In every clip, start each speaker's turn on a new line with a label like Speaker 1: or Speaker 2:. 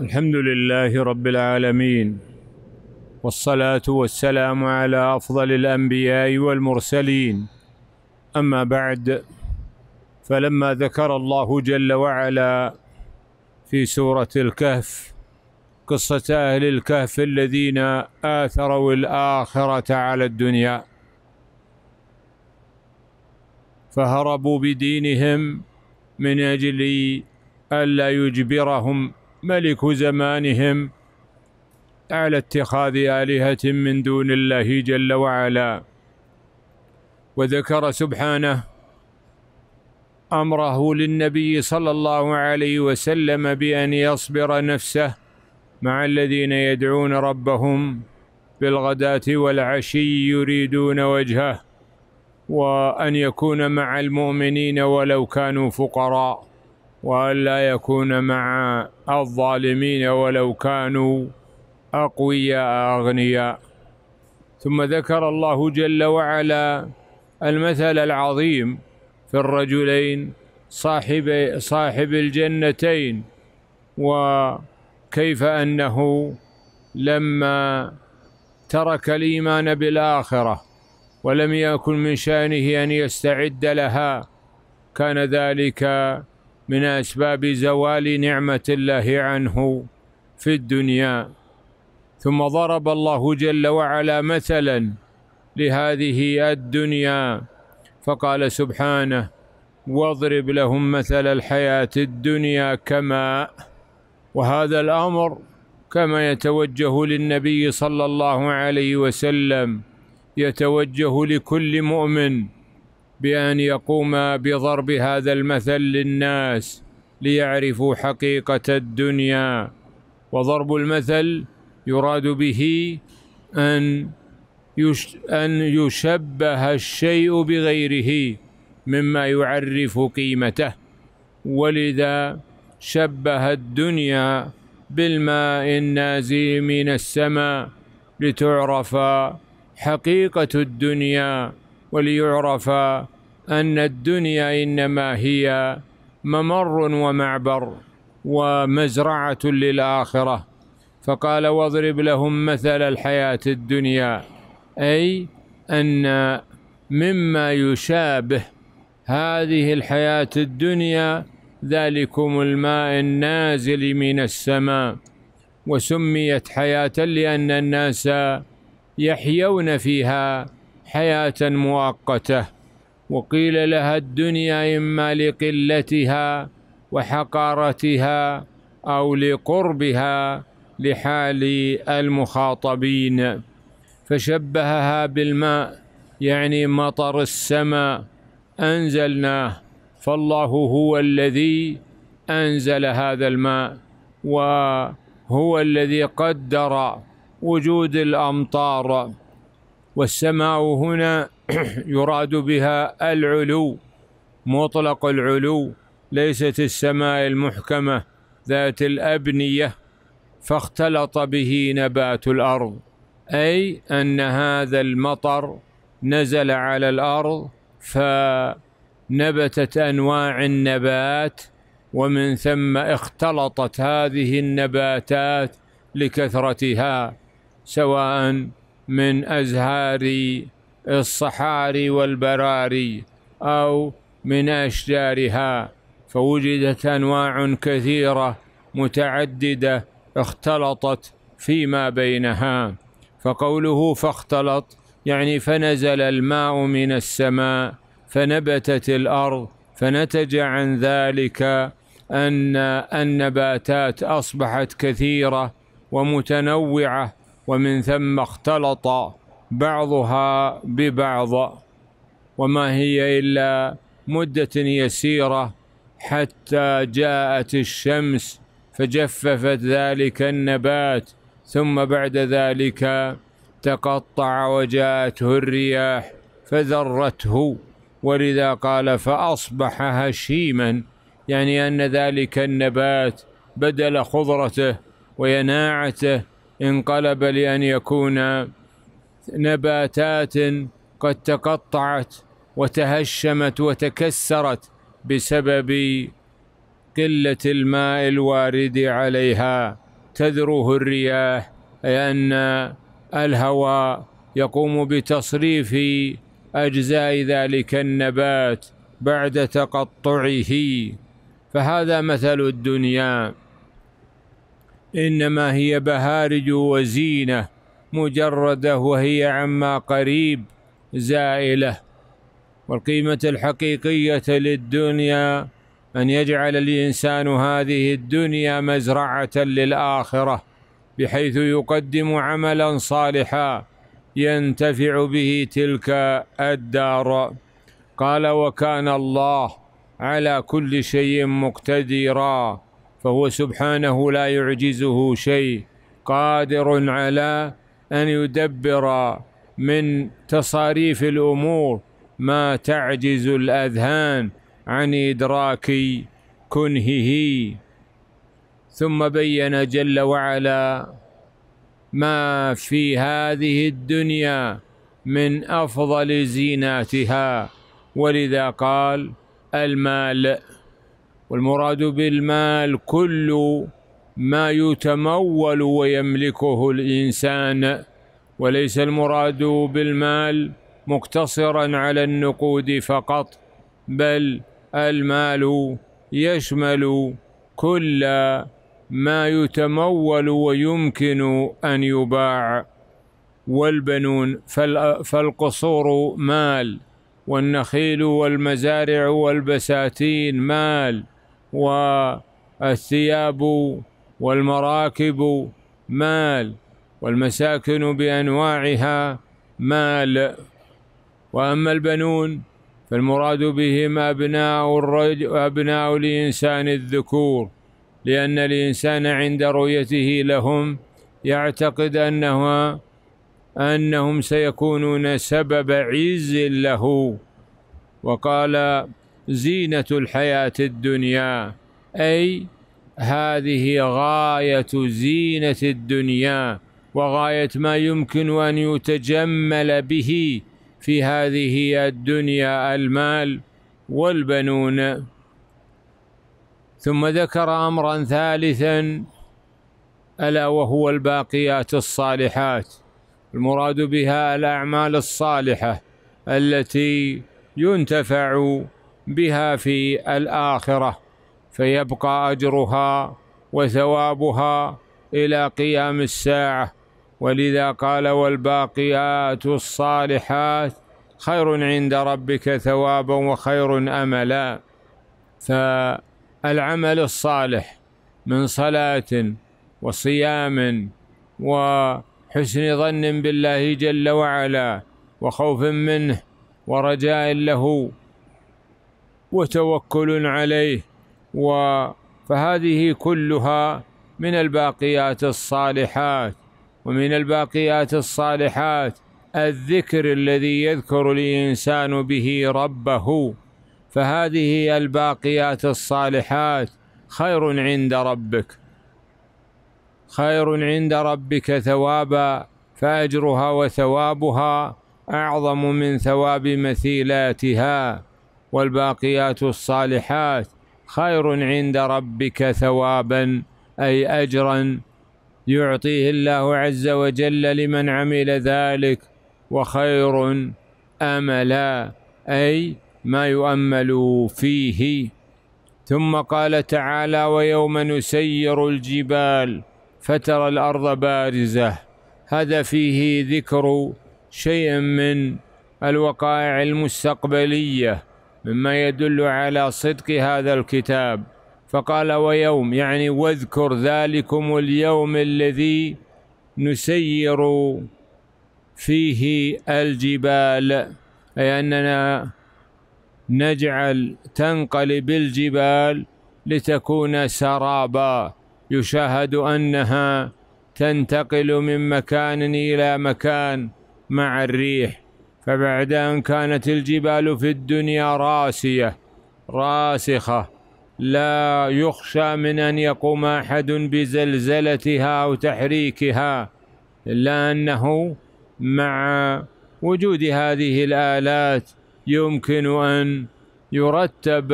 Speaker 1: الحمد لله رب العالمين والصلاه والسلام على افضل الانبياء والمرسلين اما بعد فلما ذكر الله جل وعلا في سوره الكهف قصه اهل الكهف الذين اثروا الاخره على الدنيا فهربوا بدينهم من اجل الا يجبرهم ملك زمانهم على اتخاذ آلهة من دون الله جل وعلا وذكر سبحانه أمره للنبي صلى الله عليه وسلم بأن يصبر نفسه مع الذين يدعون ربهم بالغداة والعشي يريدون وجهه وأن يكون مع المؤمنين ولو كانوا فقراء وألا يكون مع الظالمين ولو كانوا أقوياء أغنياء ثم ذكر الله جل وعلا المثل العظيم في الرجلين صاحب صاحب الجنتين وكيف أنه لما ترك الإيمان بالآخرة ولم يكن من شأنه أن يستعد لها كان ذلك من اسباب زوال نعمه الله عنه في الدنيا ثم ضرب الله جل وعلا مثلا لهذه الدنيا فقال سبحانه واضرب لهم مثل الحياه الدنيا كما وهذا الامر كما يتوجه للنبي صلى الله عليه وسلم يتوجه لكل مؤمن بأن يقوم بضرب هذا المثل للناس ليعرفوا حقيقة الدنيا وضرب المثل يراد به أن أن يشبه الشيء بغيره مما يعرف قيمته ولذا شبه الدنيا بالماء النازل من السماء لتعرف حقيقة الدنيا وليعرف أن الدنيا إنما هي ممر ومعبر ومزرعة للآخرة فقال واضرب لهم مثل الحياة الدنيا أي أن مما يشابه هذه الحياة الدنيا ذلكم الماء النازل من السماء وسميت حياة لأن الناس يحيون فيها حياة مؤقته وقيل لها الدنيا إما لقلتها وحقارتها أو لقربها لحال المخاطبين فشبهها بالماء يعني مطر السماء أنزلناه فالله هو الذي أنزل هذا الماء وهو الذي قدر وجود الأمطار والسماء هنا يراد بها العلو مطلق العلو ليست السماء المحكمة ذات الأبنية فاختلط به نبات الأرض أي أن هذا المطر نزل على الأرض فنبتت أنواع النبات ومن ثم اختلطت هذه النباتات لكثرتها سواء من أزهار الصحاري والبراري أو من أشجارها فوجدت أنواع كثيرة متعددة اختلطت فيما بينها فقوله فاختلط يعني فنزل الماء من السماء فنبتت الأرض فنتج عن ذلك أن النباتات أصبحت كثيرة ومتنوعة ومن ثم اختلط بعضها ببعض وما هي الا مده يسيره حتى جاءت الشمس فجففت ذلك النبات ثم بعد ذلك تقطع وجاءته الرياح فذرته ولذا قال فاصبح هشيما يعني ان ذلك النبات بدل خضرته ويناعته انقلب لان يكون نباتات قد تقطعت وتهشمت وتكسرت بسبب قله الماء الوارد عليها تذره الرياح لان الهواء يقوم بتصريف اجزاء ذلك النبات بعد تقطعه فهذا مثل الدنيا انما هي بهارج وزينه مجرده وهي عما قريب زائله والقيمه الحقيقيه للدنيا ان يجعل الانسان هذه الدنيا مزرعه للاخره بحيث يقدم عملا صالحا ينتفع به تلك الدار قال وكان الله على كل شيء مقتدرا فهو سبحانه لا يعجزه شيء قادر على أن يدبر من تصاريف الأمور ما تعجز الأذهان عن إدراك كنهه ثم بين جل وعلا ما في هذه الدنيا من أفضل زيناتها ولذا قال المال والمراد بالمال كل ما يتمول ويملكه الإنسان وليس المراد بالمال مقتصرا على النقود فقط بل المال يشمل كل ما يتمول ويمكن أن يباع والبنون فالقصور مال والنخيل والمزارع والبساتين مال والثياب والمراكب مال والمساكن بانواعها مال واما البنون فالمراد بهم ابناء الرجل ابناء الانسان الذكور لان الانسان عند رؤيته لهم يعتقد انها انهم سيكونون سبب عز له وقال زينه الحياه الدنيا اي هذه غاية زينة الدنيا وغاية ما يمكن أن يتجمل به في هذه الدنيا المال والبنون ثم ذكر أمرا ثالثا ألا وهو الباقيات الصالحات المراد بها الأعمال الصالحة التي ينتفع بها في الآخرة فيبقى أجرها وثوابها إلى قيام الساعة ولذا قال والباقيات الصالحات خير عند ربك ثوابا وخير املا فالعمل الصالح من صلاه وصيام وحسن ظن بالله جل وعلا وخوف منه ورجاء له وتوكل عليه و فهذه كلها من الباقيات الصالحات ومن الباقيات الصالحات الذكر الذي يذكر الإنسان به ربه فهذه الباقيات الصالحات خير عند ربك خير عند ربك ثوابا فأجرها وثوابها أعظم من ثواب مثيلاتها والباقيات الصالحات خير عند ربك ثوابا أي أجرا يعطيه الله عز وجل لمن عمل ذلك وخير املا اي ما يؤمل فيه ثم قال تعالى ويوم نسير الجبال فترى الارض بارزه هذا فيه ذكر شيء من الوقائع المستقبليه مما يدل على صدق هذا الكتاب فقال ويوم يعني واذكر ذلكم اليوم الذي نسير فيه الجبال أي أننا نجعل تنقلب الجبال لتكون سرابا يشاهد أنها تنتقل من مكان إلى مكان مع الريح فبعد أن كانت الجبال في الدنيا راسية راسخة لا يخشى من أن يقوم أحد بزلزلتها أو تحريكها إلا أنه مع وجود هذه الآلات يمكن أن يرتب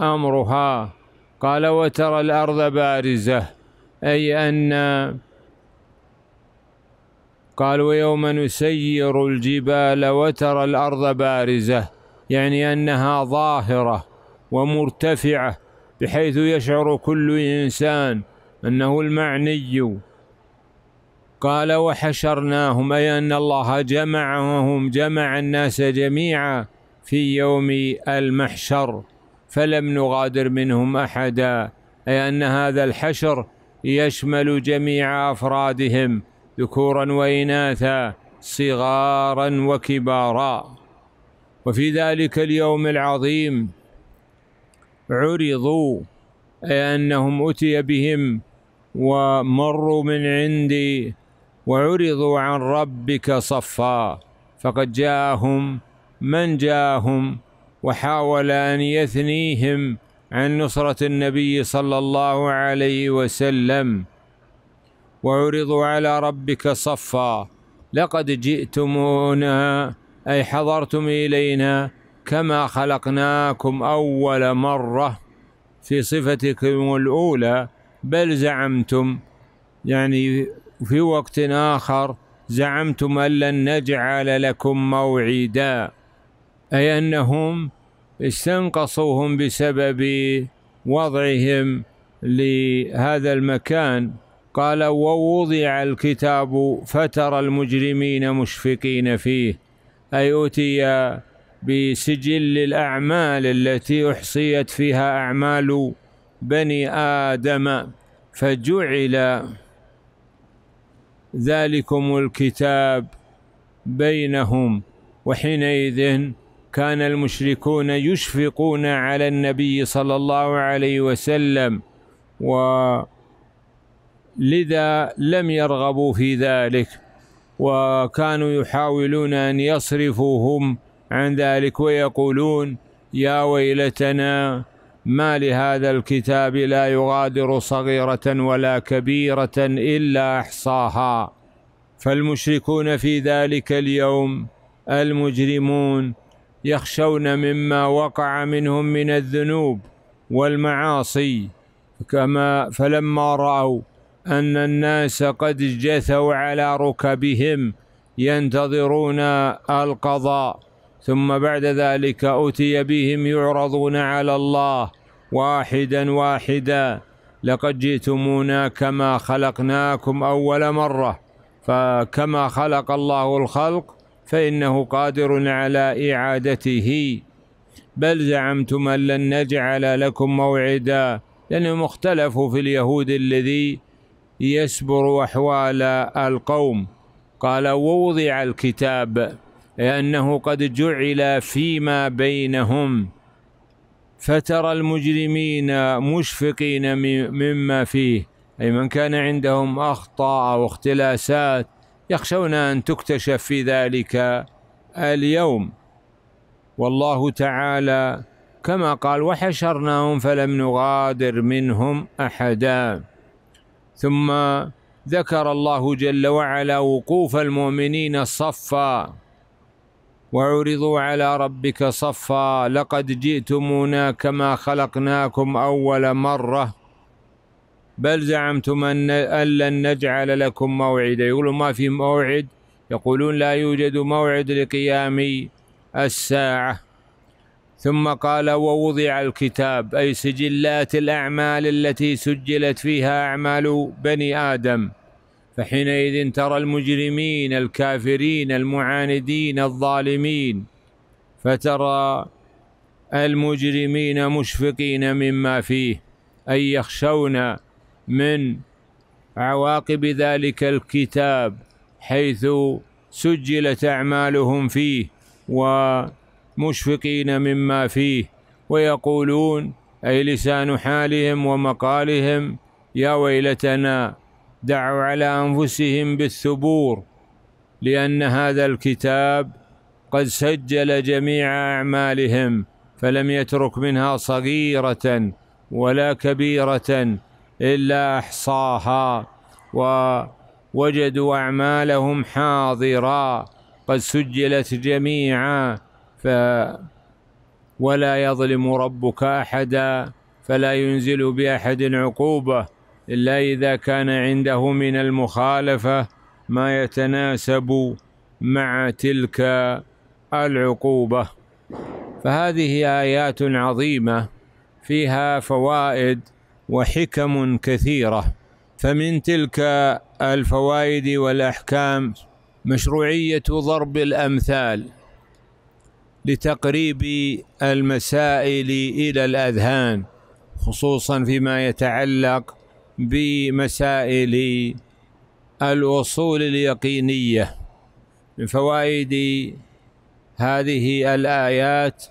Speaker 1: أمرها قال وترى الأرض بارزة أي أن قال ويوم نسير الجبال وترى الارض بارزه يعني انها ظاهره ومرتفعه بحيث يشعر كل انسان انه المعني قال وحشرناهم اي ان الله جمعهم جمع الناس جميعا في يوم المحشر فلم نغادر منهم احدا اي ان هذا الحشر يشمل جميع افرادهم ذكورا واناثا صغارا وكبارا وفي ذلك اليوم العظيم عرضوا اي انهم اتي بهم ومروا من عندي وعرضوا عن ربك صفا فقد جاءهم من جاءهم وحاول ان يثنيهم عن نصره النبي صلى الله عليه وسلم وعرضوا على ربك صفا لقد جئتمونا أي حضرتم إلينا كما خلقناكم أول مرة في صفتكم الأولى بل زعمتم يعني في وقت آخر زعمتم أن لن نجعل لكم موعدا أي أنهم استنقصوهم بسبب وضعهم لهذا المكان قال ووضع الكتاب فترى المجرمين مشفقين فيه أي أتي بسجل الأعمال التي أحصيت فيها أعمال بني آدم فجعل ذلكم الكتاب بينهم وحينئذ كان المشركون يشفقون على النبي صلى الله عليه وسلم و لذا لم يرغبوا في ذلك وكانوا يحاولون أن يصرفوهم عن ذلك ويقولون يا ويلتنا ما لهذا الكتاب لا يغادر صغيرة ولا كبيرة إلا أحصاها فالمشركون في ذلك اليوم المجرمون يخشون مما وقع منهم من الذنوب والمعاصي كما فلما رأوا أن الناس قد جثوا على ركبهم ينتظرون القضاء ثم بعد ذلك أتي بهم يعرضون على الله واحدا واحدا لقد جئتمونا كما خلقناكم أول مرة فكما خلق الله الخلق فإنه قادر على إعادته بل زعمتم أن لن نجعل لكم موعدا لأنهم اختلفوا في اليهود الذي يسبر أحوال القوم قال ووضع الكتاب لأنه قد جعل فيما بينهم فترى المجرمين مشفقين مما فيه أي من كان عندهم أخطاء أو اختلاسات يخشون أن تكتشف في ذلك اليوم والله تعالى كما قال وحشرناهم فلم نغادر منهم أحدا ثم ذكر الله جل وعلا وقوف المؤمنين صفا وعرضوا على ربك صفا لقد جئتمونا كما خلقناكم أول مرة بل زعمتم أن لن نجعل لكم موعدا يقولون ما في موعد يقولون لا يوجد موعد لقيام الساعة ثم قال ووضع الكتاب اي سجلات الاعمال التي سجلت فيها اعمال بني ادم فحينئذ ترى المجرمين الكافرين المعاندين الظالمين فترى المجرمين مشفقين مما فيه اي يخشون من عواقب ذلك الكتاب حيث سجلت اعمالهم فيه و مشفقين مما فيه ويقولون أي لسان حالهم ومقالهم يا ويلتنا دعوا على أنفسهم بالثبور لأن هذا الكتاب قد سجل جميع أعمالهم فلم يترك منها صغيرة ولا كبيرة إلا أحصاها ووجدوا أعمالهم حاضرا قد سجلت جميعا ف ولا يظلم ربك احدا فلا ينزل باحد عقوبه الا اذا كان عنده من المخالفه ما يتناسب مع تلك العقوبه فهذه ايات عظيمه فيها فوائد وحكم كثيره فمن تلك الفوائد والاحكام مشروعيه ضرب الامثال لتقريب المسائل إلى الأذهان خصوصا فيما يتعلق بمسائل الوصول اليقينية من فوائد هذه الآيات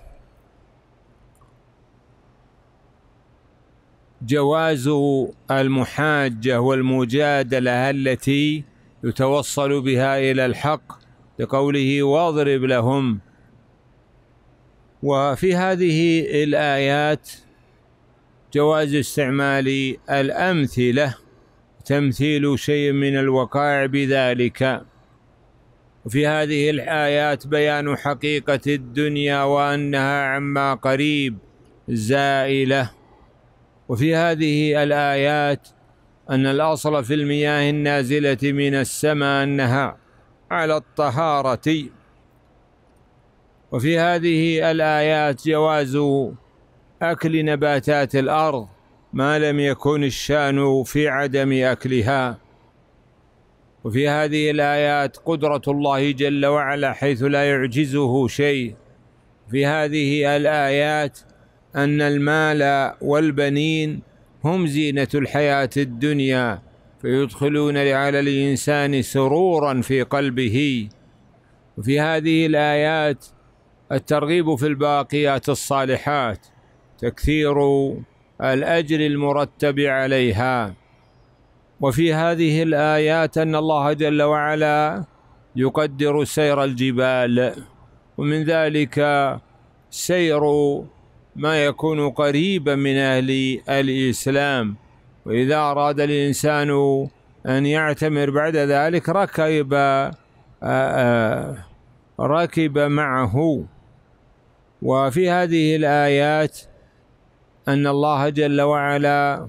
Speaker 1: جواز المحاجة والمجادلة التي يتوصل بها إلى الحق لقوله واضرب لهم وفي هذه الآيات جواز استعمال الأمثلة تمثيل شيء من الوقائع بذلك وفي هذه الآيات بيان حقيقة الدنيا وأنها عما قريب زائلة وفي هذه الآيات أن الأصل في المياه النازلة من السماء أنها على الطهارة وفي هذه الآيات جواز أكل نباتات الأرض ما لم يكن الشان في عدم أكلها وفي هذه الآيات قدرة الله جل وعلا حيث لا يعجزه شيء في هذه الآيات أن المال والبنين هم زينة الحياة الدنيا فيدخلون على الإنسان سرورا في قلبه وفي هذه الآيات الترغيب في الباقيات الصالحات تكثير الأجر المرتب عليها وفي هذه الآيات أن الله جل وعلا يقدر سير الجبال ومن ذلك سير ما يكون قريبا من أهل الإسلام وإذا أراد الإنسان أن يعتمر بعد ذلك ركب ركب معه وفي هذه الآيات أن الله جل وعلا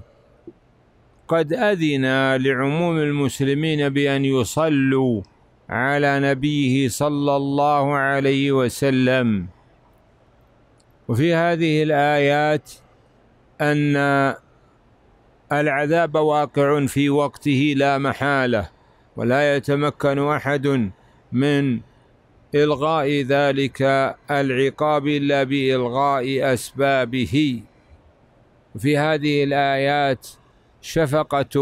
Speaker 1: قد أذن لعموم المسلمين بأن يصلوا على نبيه صلى الله عليه وسلم وفي هذه الآيات أن العذاب واقع في وقته لا محالة ولا يتمكن أحد من إلغاء ذلك العقاب إلا بإلغاء أسبابه في هذه الآيات شفقة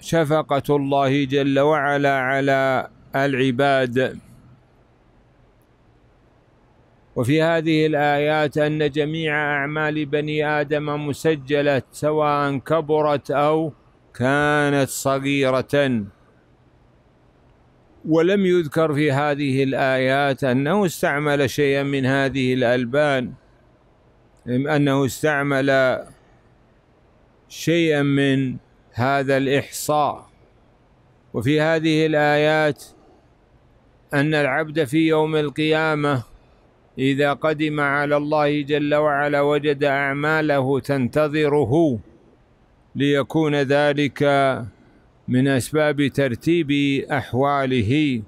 Speaker 1: شفقة الله جل وعلا على العباد وفي هذه الآيات أن جميع أعمال بني آدم مسجلة سواء كبرت أو كانت صغيرة ولم يذكر في هذه الآيات أنه استعمل شيئا من هذه الألبان أنه استعمل شيئا من هذا الإحصاء وفي هذه الآيات أن العبد في يوم القيامة إذا قدم على الله جل وعلا وجد أعماله تنتظره ليكون ذلك من اسباب ترتيب احواله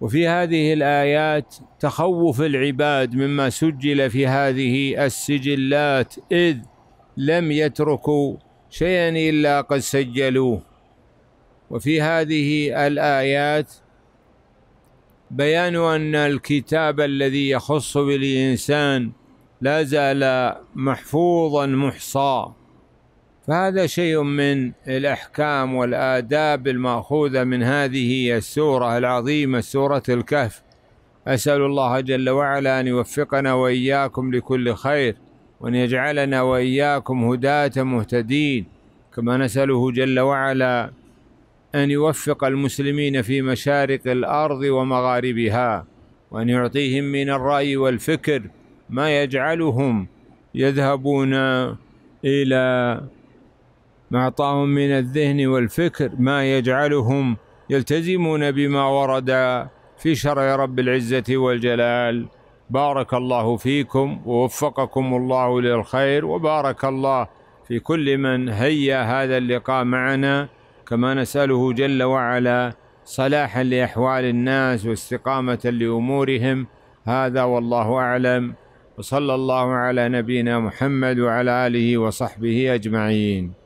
Speaker 1: وفي هذه الايات تخوف العباد مما سجل في هذه السجلات اذ لم يتركوا شيئا الا قد سجلوه وفي هذه الايات بيان ان الكتاب الذي يخص بالانسان لا زال محفوظا محصى فهذا شيء من الأحكام والآداب المأخوذة من هذه السورة العظيمة سورة الكهف أسأل الله جل وعلا أن يوفقنا وإياكم لكل خير وأن يجعلنا وإياكم هداة مهتدين كما نسأله جل وعلا أن يوفق المسلمين في مشارق الأرض ومغاربها وأن يعطيهم من الرأي والفكر ما يجعلهم يذهبون إلى معطاهم من الذهن والفكر ما يجعلهم يلتزمون بما ورد في شرع رب العزة والجلال بارك الله فيكم ووفقكم الله للخير وبارك الله في كل من هيا هذا اللقاء معنا كما نسأله جل وعلا صلاحا لأحوال الناس واستقامة لأمورهم هذا والله أعلم وصلى الله على نبينا محمد وعلى آله وصحبه أجمعين